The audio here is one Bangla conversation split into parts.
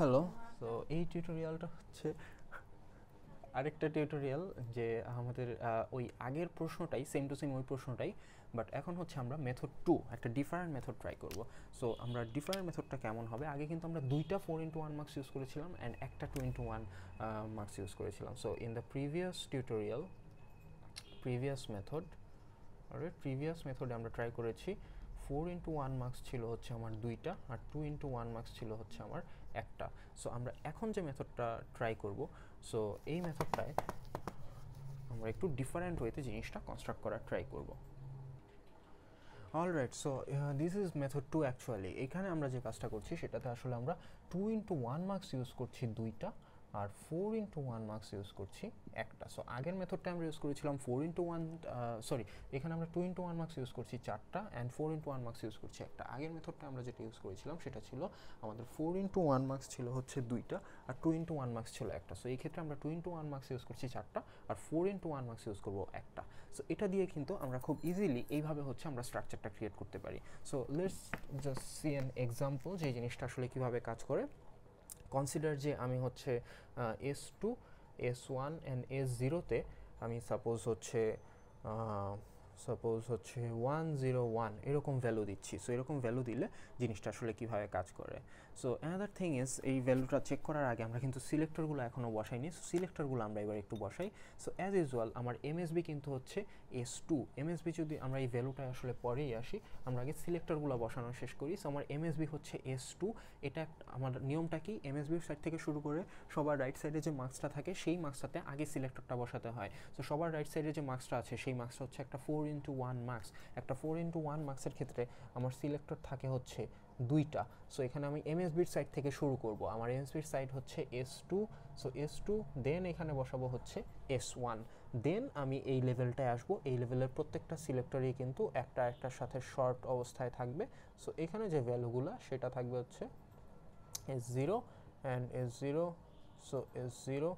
হ্যালো তো এই টিউটোরিয়ালটা হচ্ছে আরেকটা টিউটোরিয়াল যে আমাদের ওই আগের প্রশ্নটাই সেম টু সেম ওই প্রশ্নটাই বাট এখন হচ্ছে আমরা মেথড টু একটা ডিফারেন্ট মেথড ট্রাই করব সো আমরা ডিফারেন্ট মেথডটা কেমন হবে আগে কিন্তু আমরা দুইটা four into one marks use করেছিলাম অ্যান্ড একটা two into one marks use করেছিলাম so in the previous tutorial previous method আর প্রিভিয়াস মেথডে আমরা ট্রাই করেছি ফোর ইন্টু ওয়ান মার্কস ছিল হচ্ছে আমার দুইটা আর টু ইন্টু ওয়ান মার্কস ছিল হচ্ছে আমার একটা সো আমরা এখন যে মেথডটা ট্রাই করব সো এই মেথডটায় আমরা একটু ডিফারেন্ট ওয়েতে জিনিসটা কনস্ট্রাক্ট করার ট্রাই করব alright so this is method two actually এখানে আমরা যে কাজটা করছি সেটাতে আসলে আমরা two into one marks use করছি দুইটা আর four into one marks use করছি একটা সো আগের মেথডটা আমরা ইউজ করেছিলাম ফোর ইন্টু ওয়ান সরি এখানে আমরা two into one marks use করছি চারটা and four into one marks use করছি একটা আগের মেথডটা আমরা যেটা ইউজ করেছিলাম সেটা ছিল আমাদের ফোর ইন্টু ওয়ান মার্কস ছিল হচ্ছে দুইটা আর টু ইন্টু ওয়ান মার্কস ছিল একটা সো এই ক্ষেত্রে আমরা two into one marks use করছি চারটা আর four into one marks use করবো একটা সো এটা দিয়ে কিন্তু আমরা খুব ইজিলি এইভাবে হচ্ছে আমরা স্ট্রাকচারটা ক্রিয়েট করতে পারি so let's just see an example যে জিনিসটা আসলে কীভাবে কাজ করে কনসিডার যে আমি হচ্ছে S two S one and S জিরোতে আমি সাপোজ হচ্ছে সাপোজ হচ্ছে ওয়ান জিরো ওয়ান এরকম ভ্যালু দিচ্ছি সো এরকম ভ্যালু দিলে জিনিসটা আসলে কীভাবে কাজ করে সো অ্যানাদার থিং ইজ এই ভ্যালুটা চেক করার আগে আমরা কিন্তু সিলেক্টরগুলো এখনও বসাইনি সো সিলেক্টরগুলো আমরা এবার একটু বসাই সো অ্যাজ ইউজুয়াল আমার এমএসবি কিন্তু হচ্ছে এস টু এমএসবি যদি আমরা এই ভ্যালুটা আসলে পরেই আসি আমরা আগে সিলেক্টরগুলো বসানো শেষ করি সো আমার এমএসবি হচ্ছে এস টু এটা আমার নিয়মটা কি এমএসবির সাইড থেকে শুরু করে সবার রাইট সাইডে যে মার্কসটা থাকে সেই মার্কসটাতে আগে সিলেক্টরটা বসাতে হয় সো সবার রাইট সাইডে যে মার্কসটা আছে সেই মার্কসটা হচ্ছে একটা ফোর ইন্টু ওয়ান মার্কস একটা ফোর ইন্টু ওয়ান মার্কসের ক্ষেত্রে আমার সিলেক্টর থাকে হচ্ছে দুইটা সো এখানে আমি এমএসবির সাইড থেকে শুরু করব আমার এমএসবির সাইড হচ্ছে S two so S two then এখানে বসাবো হচ্ছে এস ওয়ান দেন আমি এই লেভেলটায় আসবো এই লেভেলের প্রত্যেকটা সিলেক্টরই কিন্তু একটা একটার সাথে শর্ট অবস্থায় থাকবে সো এখানে যে ভ্যালুগুলো সেটা থাকবে হচ্ছে S zero and S zero so S zero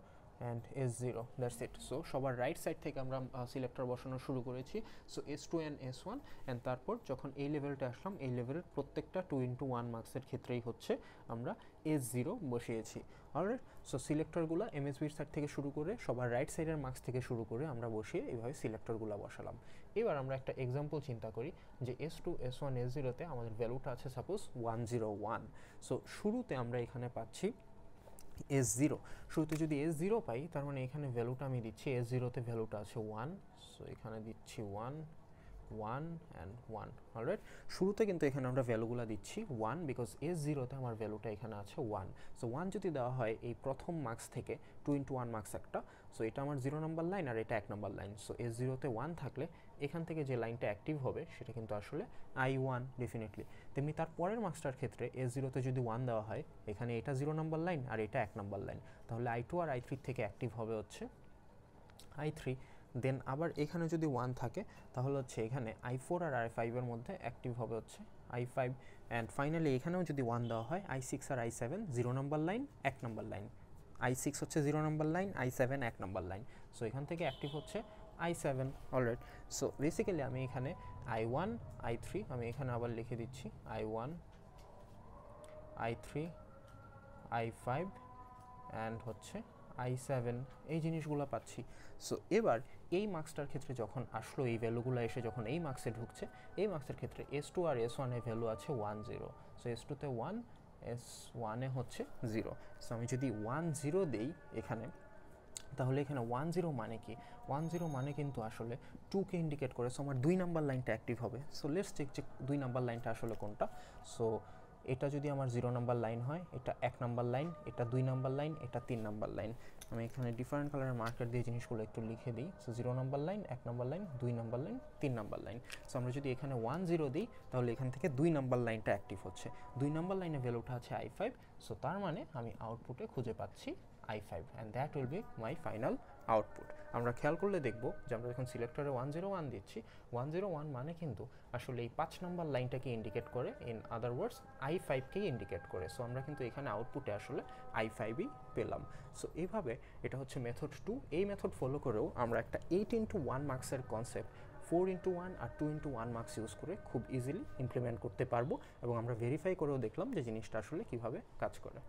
and S zero that's it so সবার রাইট সাইড থেকে আমরা সিলেক্টর বসানো শুরু করেছি so S two and S one and তারপর যখন এই লেভেলটা আসলাম এই লেভেলের প্রত্যেকটা টু ইন্টু ওয়ান মার্কসের ক্ষেত্রেই হচ্ছে আমরা এস জিরো বসিয়েছি আর সো সিলেক্টরগুলো এমএসবির সাইড থেকে শুরু করে সবার রাইট সাইডের মার্কস থেকে শুরু করে আমরা বসিয়ে এইভাবে সিলেক্টরগুলো বসালাম এবার আমরা একটা এক্সাম্পল চিন্তা করি যে S two S one S জিরোতে আমাদের ভ্যালুটা আছে suppose one zero one so শুরুতে আমরা এখানে পাচ্ছি এস জিরো শুরুতে যদি এস জিরো পাই তার মানে এখানে ভ্যালুটা আমি দিচ্ছি এস জিরোতে ভ্যালুটা আছে ওয়ান সো এখানে দিচ্ছি one one and one alright শুরুতে কিন্তু এখানে আমরা ভ্যালুগুলো দিচ্ছি ওয়ান বিকজ এস জিরোতে আমার ভ্যালুটা এখানে আছে ওয়ান সো ওয়ান যদি দেওয়া হয় এই প্রথম মার্ক্স থেকে টু ইন্টু ওয়ান মার্কস একটা সো এটা আমার জিরো নাম্বার লাইন আর এটা এক নম্বর লাইন সো এস জিরোতে ওয়ান থাকলে এখান থেকে যে লাইনটা অ্যাক্টিভ হবে সেটা কিন্তু আসলে আই ওয়ান ডেফিনেটলি তেমনি তার পরের মার্কসটার ক্ষেত্রে এস জিরোতে যদি ওয়ান দেওয়া হয় এখানে এটা জিরো নাম্বার লাইন আর এটা এক নাম্বার লাইন তাহলে আই টু আর আই থ্রির থেকে অ্যাক্টিভ হবে হচ্ছে আই থ্রি দেন আবার এখানে যদি ওয়ান থাকে তাহলে হচ্ছে এখানে আই ফোর আর আই ফাইভের মধ্যে অ্যাক্টিভ হবে হচ্ছে আই ফাইভ অ্যান্ড ফাইনালি এখানেও যদি ওয়ান দেওয়া হয় আই সিক্স আর I seven zero number line এক নাম্বার লাইন আই সিক্স হচ্ছে zero number line I seven এক নাম্বার লাইন সো এখান থেকে অ্যাক্টিভ হচ্ছে I seven already so basically আমি এখানে আই ওয়ান আই থ্রি আমি এখানে আবার লিখে দিচ্ছি I one I three I five and হচ্ছে আই সেভেন এই জিনিসগুলো পাচ্ছি সো এবার এই মার্কসটার ক্ষেত্রে যখন আসলো এই ভ্যালুগুলো এসে যখন এই মার্কসে ঢুকছে এই মার্কসের ক্ষেত্রে এস টু আর এস ওয়ানের ভ্যালু আছে ওয়ান জিরো সো এস টুতে ওয়ান এস ওয়ানে হচ্ছে জিরো সো আমি যদি ওয়ান জিরো দিই এখানে তাহলে এখানে ওয়ান জিরো মানে কি ওয়ান জিরো মানে কিন্তু আসলে টুকে ইন্ডিকেট করে সো আমার দুই নাম্বার লাইনটা অ্যাক্টিভ হবে সো লেটস চেক যে দুই নাম্বার লাইনটা আসলে কোনটা সো এটা যদি আমার জিরো নাম্বার লাইন হয় এটা এক নাম্বার লাইন এটা দুই নাম্বার লাইন এটা তিন নাম্বার লাইন আমি এখানে ডিফারেন্ট কালারের মার্কেট দিয়ে জিনিসগুলো একটু লিখে দিই সো জিরো নাম্বার লাইন এক নাম্বার লাইন দুই নাম্বার লাইন তিন নাম্বার লাইন সো আমরা যদি এখানে ওয়ান জিরো দিই তাহলে এখান থেকে দুই নাম্বার লাইনটা অ্যাক্টিভ হচ্ছে দুই নাম্বার লাইনে ভ্যালুটা আছে আই ফাইভ সো তার মানে আমি আউটপুটে খুঁজে পাচ্ছি i5 and that will be my final output আমরা খেয়াল করলে দেখব যে আমরা যখন সিলেক্টরে ওয়ান জিরো ওয়ান দিচ্ছি ওয়ান জিরো ওয়ান মানে কিন্তু আসলে এই পাঁচ নম্বর লাইনটাকে ইন্ডিকেট করে ইন আদার ওয়ার্ডস আই ফাইভকেই ইন্ডিকেট করে সো আমরা কিন্তু এখানে আউটপুটে আসলে আই ফাইভই পেলাম সো এইভাবে এটা হচ্ছে মেথড টু এই মেথড ফলো করেও আমরা একটা এইট 1 ওয়ান মার্কসের কনসেপ্ট ফোর ইনটু ওয়ান আর two into one marks use করে খুব ইজিলি ইমপ্লিমেন্ট করতে পারবো এবং আমরা ভেরিফাই করেও দেখলাম যে জিনিসটা আসলে কিভাবে কাজ করে